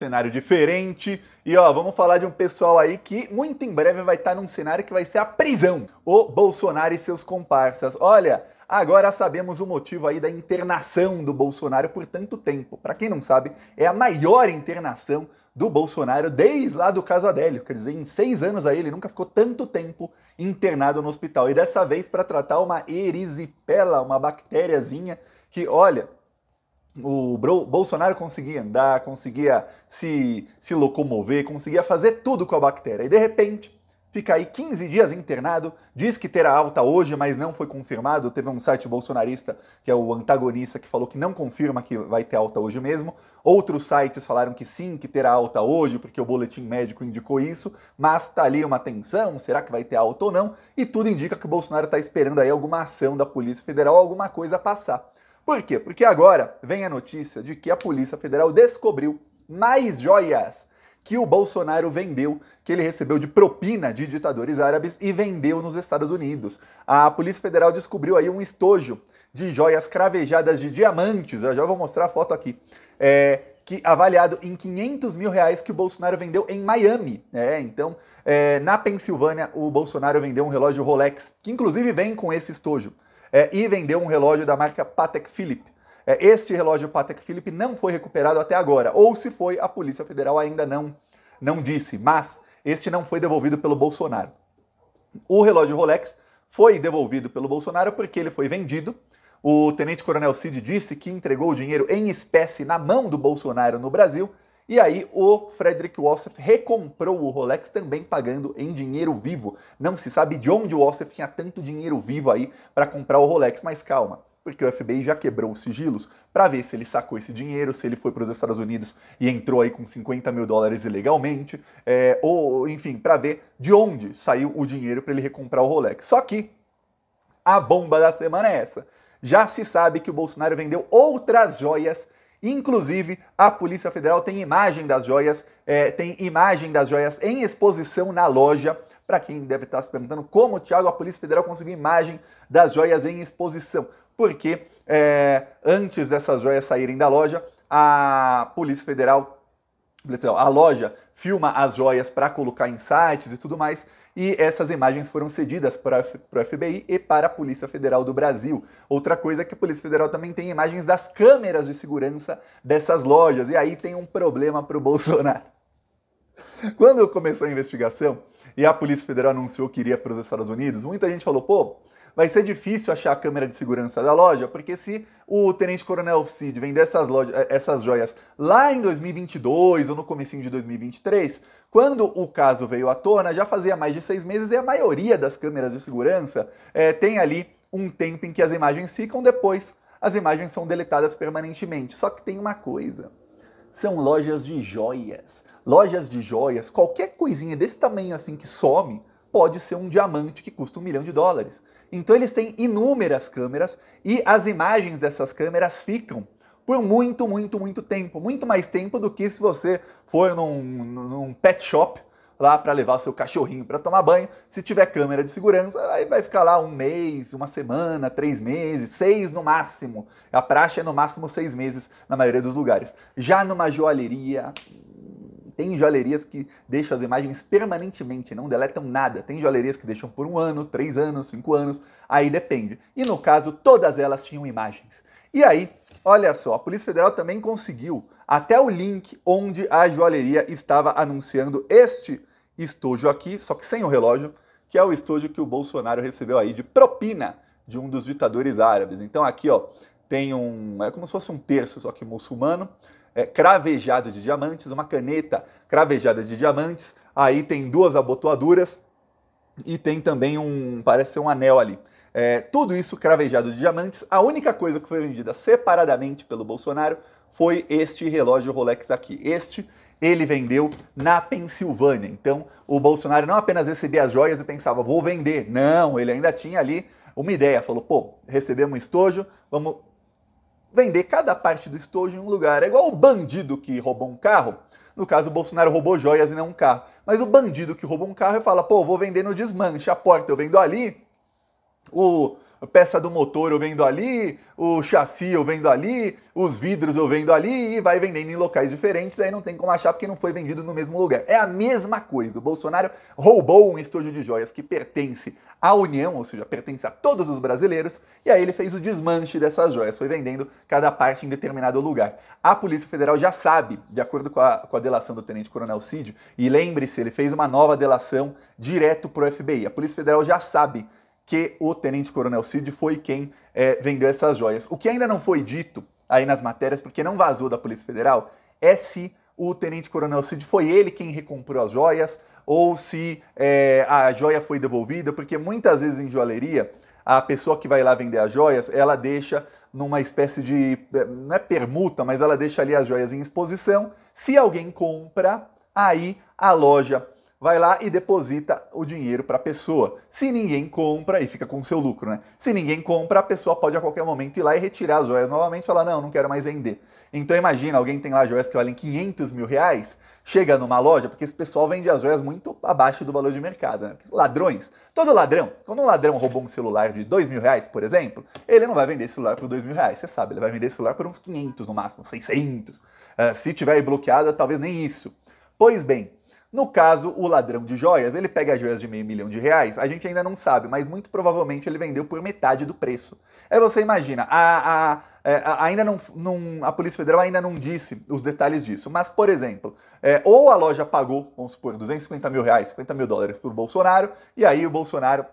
cenário diferente. E ó, vamos falar de um pessoal aí que muito em breve vai estar num cenário que vai ser a prisão. O Bolsonaro e seus comparsas. Olha, agora sabemos o motivo aí da internação do Bolsonaro por tanto tempo. Para quem não sabe, é a maior internação do Bolsonaro desde lá do caso Adélio. Quer dizer, em seis anos aí ele nunca ficou tanto tempo internado no hospital. E dessa vez para tratar uma erisipela, uma bactériazinha que, olha, o Bolsonaro conseguia andar, conseguia se, se locomover, conseguia fazer tudo com a bactéria. E de repente, fica aí 15 dias internado, diz que terá alta hoje, mas não foi confirmado. Teve um site bolsonarista, que é o antagonista, que falou que não confirma que vai ter alta hoje mesmo. Outros sites falaram que sim, que terá alta hoje, porque o boletim médico indicou isso, mas tá ali uma tensão, será que vai ter alta ou não? E tudo indica que o Bolsonaro está esperando aí alguma ação da Polícia Federal, alguma coisa passar. Por quê? Porque agora vem a notícia de que a Polícia Federal descobriu mais joias que o Bolsonaro vendeu, que ele recebeu de propina de ditadores árabes e vendeu nos Estados Unidos. A Polícia Federal descobriu aí um estojo de joias cravejadas de diamantes, eu já vou mostrar a foto aqui, é, que avaliado em 500 mil reais que o Bolsonaro vendeu em Miami. É, então, é, na Pensilvânia, o Bolsonaro vendeu um relógio Rolex, que inclusive vem com esse estojo é, e vendeu um relógio da marca Patek Philippe. É, este relógio Patek Philippe não foi recuperado até agora, ou se foi, a Polícia Federal ainda não, não disse, mas este não foi devolvido pelo Bolsonaro. O relógio Rolex foi devolvido pelo Bolsonaro porque ele foi vendido. O tenente-coronel Cid disse que entregou o dinheiro em espécie na mão do Bolsonaro no Brasil e aí o Frederick Wassef recomprou o Rolex também pagando em dinheiro vivo. Não se sabe de onde o Wassef tinha tanto dinheiro vivo aí para comprar o Rolex, mas calma porque o FBI já quebrou os sigilos para ver se ele sacou esse dinheiro, se ele foi para os Estados Unidos e entrou aí com 50 mil dólares ilegalmente, é, ou enfim, para ver de onde saiu o dinheiro para ele recomprar o Rolex. Só que a bomba da semana é essa. Já se sabe que o Bolsonaro vendeu outras joias Inclusive, a Polícia Federal tem imagem das joias, é, tem imagem das joias em exposição na loja. Para quem deve estar tá se perguntando como, Thiago, a Polícia Federal conseguiu imagem das joias em exposição. Porque é, antes dessas joias saírem da loja, a Polícia Federal a loja filma as joias para colocar em sites e tudo mais. E essas imagens foram cedidas para o FBI e para a Polícia Federal do Brasil. Outra coisa é que a Polícia Federal também tem imagens das câmeras de segurança dessas lojas. E aí tem um problema para o Bolsonaro. Quando começou a investigação e a Polícia Federal anunciou que iria para os Estados Unidos, muita gente falou: pô, vai ser difícil achar a câmera de segurança da loja, porque se o Tenente Coronel Cid vender essas, loja, eh, essas joias lá em 2022 ou no comecinho de 2023, quando o caso veio à tona, já fazia mais de seis meses e a maioria das câmeras de segurança é, tem ali um tempo em que as imagens ficam, depois as imagens são deletadas permanentemente. Só que tem uma coisa, são lojas de joias. Lojas de joias, qualquer coisinha desse tamanho assim que some, pode ser um diamante que custa um milhão de dólares. Então eles têm inúmeras câmeras e as imagens dessas câmeras ficam por muito, muito, muito tempo. Muito mais tempo do que se você for num, num pet shop lá para levar seu cachorrinho para tomar banho. Se tiver câmera de segurança, aí vai ficar lá um mês, uma semana, três meses, seis no máximo. A praxe é no máximo seis meses na maioria dos lugares. Já numa joalheria, tem joalherias que deixam as imagens permanentemente, não deletam nada. Tem joalherias que deixam por um ano, três anos, cinco anos, aí depende. E no caso, todas elas tinham imagens. E aí, olha só, a Polícia Federal também conseguiu até o link onde a joalheria estava anunciando este estojo aqui, só que sem o relógio, que é o estojo que o Bolsonaro recebeu aí de propina de um dos ditadores árabes. Então aqui, ó, tem um, é como se fosse um terço, só que muçulmano, é, cravejado de diamantes, uma caneta cravejada de diamantes. Aí tem duas abotoaduras e tem também um, parece ser um anel ali. É, tudo isso cravejado de diamantes. A única coisa que foi vendida separadamente pelo Bolsonaro foi este relógio Rolex aqui. Este ele vendeu na Pensilvânia. Então o Bolsonaro não apenas recebia as joias e pensava, vou vender. Não, ele ainda tinha ali uma ideia. Falou, pô, recebemos um estojo, vamos vender cada parte do estojo em um lugar. É igual o bandido que roubou um carro. No caso, o Bolsonaro roubou joias e não um carro. Mas o bandido que roubou um carro e fala, pô, vou vender no desmanche, a porta eu vendo ali, o peça do motor eu vendo ali, o chassi eu vendo ali, os vidros eu vendo ali e vai vendendo em locais diferentes, aí não tem como achar porque não foi vendido no mesmo lugar. É a mesma coisa. O Bolsonaro roubou um estojo de joias que pertence à União, ou seja, pertence a todos os brasileiros, e aí ele fez o desmanche dessas joias, foi vendendo cada parte em determinado lugar. A Polícia Federal já sabe, de acordo com a, com a delação do Tenente Coronel Cid, e lembre-se, ele fez uma nova delação direto pro FBI. A Polícia Federal já sabe que o Tenente Coronel Cid foi quem é, vendeu essas joias. O que ainda não foi dito aí nas matérias, porque não vazou da Polícia Federal, é se o Tenente Coronel Cid foi ele quem recomprou as joias ou se é, a joia foi devolvida, porque muitas vezes em joalheria a pessoa que vai lá vender as joias, ela deixa numa espécie de, é, não é permuta, mas ela deixa ali as joias em exposição. Se alguém compra, aí a loja vai lá e deposita o dinheiro para a pessoa. Se ninguém compra, e fica com seu lucro, né? Se ninguém compra, a pessoa pode a qualquer momento ir lá e retirar as joias novamente e falar: não, não quero mais vender. Então imagina, alguém tem lá joias que valem 500 mil reais, chega numa loja, porque esse pessoal vende as joias muito abaixo do valor de mercado, né? Ladrões. Todo ladrão, quando um ladrão roubou um celular de 2 mil reais, por exemplo, ele não vai vender esse celular por 2 mil reais, você sabe, ele vai vender esse celular por uns 500 no máximo, 600. Uh, eh, se tiver bloqueado, talvez nem isso. Pois bem, no caso, o ladrão de joias, ele pega as joias de meio milhão de reais, a gente ainda não sabe, mas muito provavelmente ele vendeu por metade do preço. Aí é, você imagina, a, a, é, a ainda não, não, a Polícia Federal ainda não disse os detalhes disso, mas, por exemplo, é, ou a loja pagou, vamos supor, 250 mil reais, 50 mil dólares para o Bolsonaro, e aí o Bolsonaro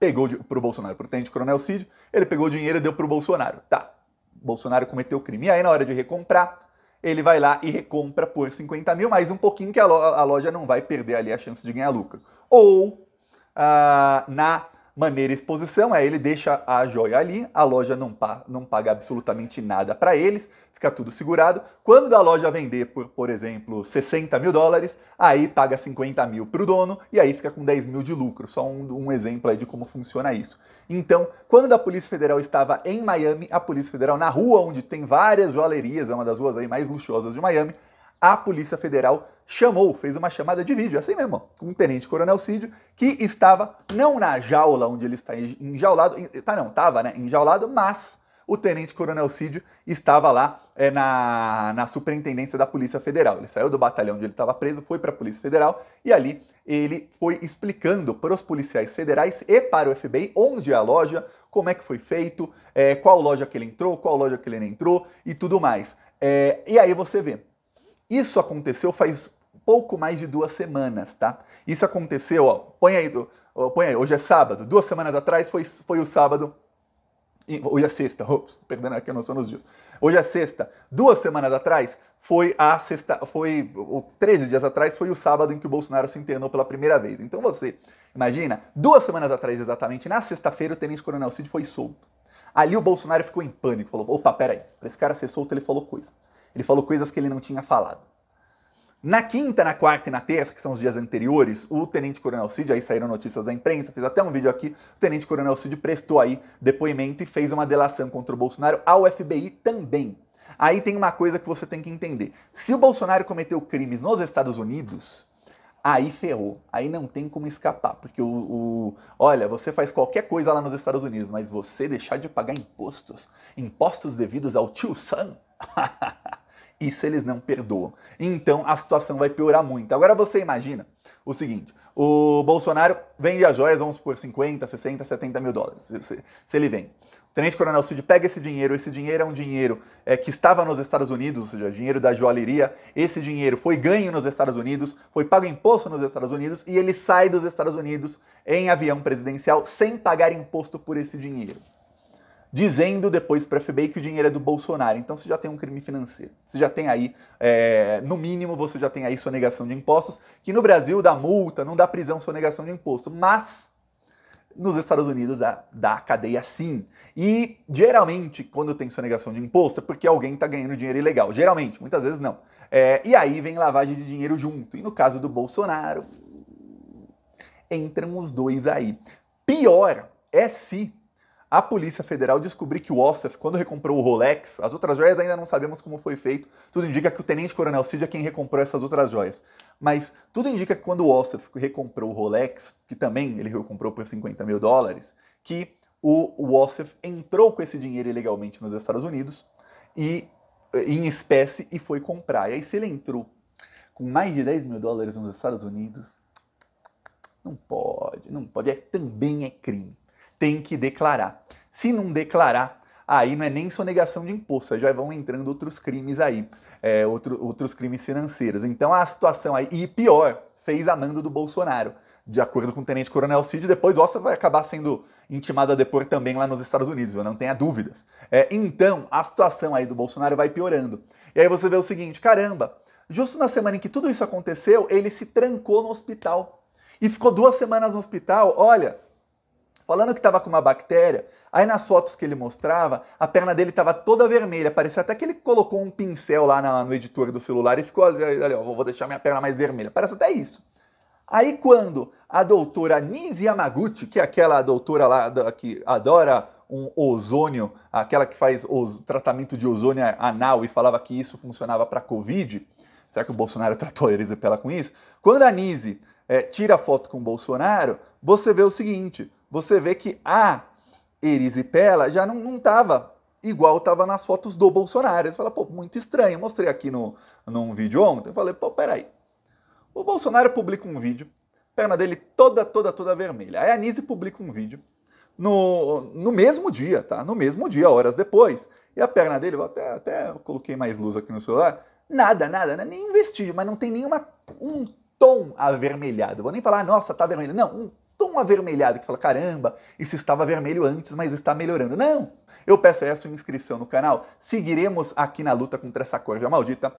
pegou para o Bolsonaro, para o tenente coronel Cid, ele pegou o dinheiro e deu para o Bolsonaro. Tá, Bolsonaro cometeu o crime. E aí, na hora de recomprar, ele vai lá e recompra por 50 mil, mais um pouquinho que a loja não vai perder ali a chance de ganhar lucro. Ou ah, na maneira exposição é ele deixa a joia ali, a loja não, pa não paga absolutamente nada para eles, fica tudo segurado. Quando a loja vender por, por exemplo, 60 mil dólares, aí paga 50 mil para o dono e aí fica com 10 mil de lucro. Só um, um exemplo aí de como funciona isso. Então, quando a Polícia Federal estava em Miami, a Polícia Federal, na rua onde tem várias joalherias, é uma das ruas aí mais luxuosas de Miami, a Polícia Federal chamou, fez uma chamada de vídeo, assim mesmo, com um o Tenente Coronel Cidio que estava não na jaula onde ele está enjaulado, tá não, estava né, enjaulado, mas o Tenente Coronel Cidio estava lá é, na, na Superintendência da Polícia Federal. Ele saiu do batalhão onde ele estava preso, foi para a Polícia Federal e ali ele foi explicando para os policiais federais e para o FBI onde é a loja, como é que foi feito, é, qual loja que ele entrou, qual loja que ele não entrou e tudo mais. É, e aí você vê, isso aconteceu faz pouco mais de duas semanas, tá? Isso aconteceu, ó, põe aí, do, ó, põe aí, hoje é sábado, duas semanas atrás foi, foi o sábado, hoje é sexta, ops, perdendo aqui a noção dos dias. Hoje é sexta, duas semanas atrás foi a sexta, foi, ou 13 dias atrás foi o sábado em que o Bolsonaro se internou pela primeira vez. Então você, imagina, duas semanas atrás exatamente, na sexta-feira o Tenente Coronel Cid foi solto. Ali o Bolsonaro ficou em pânico, falou, opa, peraí, para esse cara ser solto ele falou coisa. Ele falou coisas que ele não tinha falado. Na quinta, na quarta e na terça, que são os dias anteriores, o Tenente Coronel Cid, aí saíram notícias da imprensa, fiz até um vídeo aqui, o Tenente Coronel Cid prestou aí depoimento e fez uma delação contra o Bolsonaro ao FBI também. Aí tem uma coisa que você tem que entender. Se o Bolsonaro cometeu crimes nos Estados Unidos, aí ferrou. Aí não tem como escapar. Porque o, o, Olha, você faz qualquer coisa lá nos Estados Unidos, mas você deixar de pagar impostos, impostos devidos ao tio Sam. Isso eles não perdoam. Então a situação vai piorar muito. Agora você imagina o seguinte: o Bolsonaro vende as joias, vamos por 50, 60, 70 mil dólares. Se, se, se ele vem. O Tenente Coronel Cid pega esse dinheiro, esse dinheiro é um dinheiro é, que estava nos Estados Unidos, ou seja, dinheiro da joalheria. Esse dinheiro foi ganho nos Estados Unidos, foi pago imposto nos Estados Unidos e ele sai dos Estados Unidos em avião presidencial sem pagar imposto por esse dinheiro dizendo depois para a FBI que o dinheiro é do Bolsonaro. Então você já tem um crime financeiro. Você já tem aí, é, no mínimo, você já tem aí sonegação de impostos, que no Brasil dá multa, não dá prisão sonegação de imposto, mas nos Estados Unidos dá, dá cadeia sim. E geralmente, quando tem sonegação de imposto, é porque alguém está ganhando dinheiro ilegal. Geralmente, muitas vezes não. É, e aí vem lavagem de dinheiro junto. E no caso do Bolsonaro, entram os dois aí. Pior é se a Polícia Federal descobriu que o Ossaf, quando recomprou o Rolex, as outras joias ainda não sabemos como foi feito, tudo indica que o Tenente Coronel Cid é quem recomprou essas outras joias. Mas tudo indica que quando o Ossaf recomprou o Rolex, que também ele recomprou por 50 mil dólares, que o Ossaf entrou com esse dinheiro ilegalmente nos Estados Unidos e em espécie e foi comprar. E aí se ele entrou com mais de 10 mil dólares nos Estados Unidos, não pode, não pode, é, também é crime tem que declarar. Se não declarar, aí não é nem sonegação de imposto, aí já vão entrando outros crimes aí, é, outro, outros crimes financeiros. Então a situação aí, e pior, fez a mando do Bolsonaro. De acordo com o Tenente Coronel Cid, depois você vai acabar sendo intimado a depor também lá nos Estados Unidos, eu não tenha dúvidas. É, então, a situação aí do Bolsonaro vai piorando. E aí você vê o seguinte: caramba, justo na semana em que tudo isso aconteceu, ele se trancou no hospital. E ficou duas semanas no hospital, olha, falando que estava com uma bactéria. Aí nas fotos que ele mostrava, a perna dele estava toda vermelha. Parecia até que ele colocou um pincel lá na, no editor do celular e ficou ali, ali ó, vou deixar minha perna mais vermelha. Parece até isso. Aí quando a doutora Nise Yamaguchi, que é aquela doutora lá da, que adora um ozônio, aquela que faz tratamento de ozônio anal e falava que isso funcionava para Covid, será que o Bolsonaro tratou a Elisabeth com isso? Quando a Nise é, tira a foto com o Bolsonaro, você vê o seguinte, você vê que a erisipela já não estava igual estava nas fotos do Bolsonaro. Você fala, pô, muito estranho. Eu mostrei aqui no, num vídeo ontem. Eu falei, pô, peraí. O Bolsonaro publica um vídeo, perna dele toda, toda, toda vermelha. Aí a Anise publica um vídeo no, no mesmo dia, tá? No mesmo dia, horas depois. E a perna dele, eu até, até coloquei mais luz aqui no celular. Nada, nada, né? nem vestígio, mas não tem nenhuma um tom avermelhado. Vou nem falar, ah, nossa, tá vermelho. Não, um tom avermelhado que fala: caramba, isso estava vermelho antes, mas está melhorando. Não! Eu peço aí a sua inscrição no canal. Seguiremos aqui na luta contra essa corja maldita.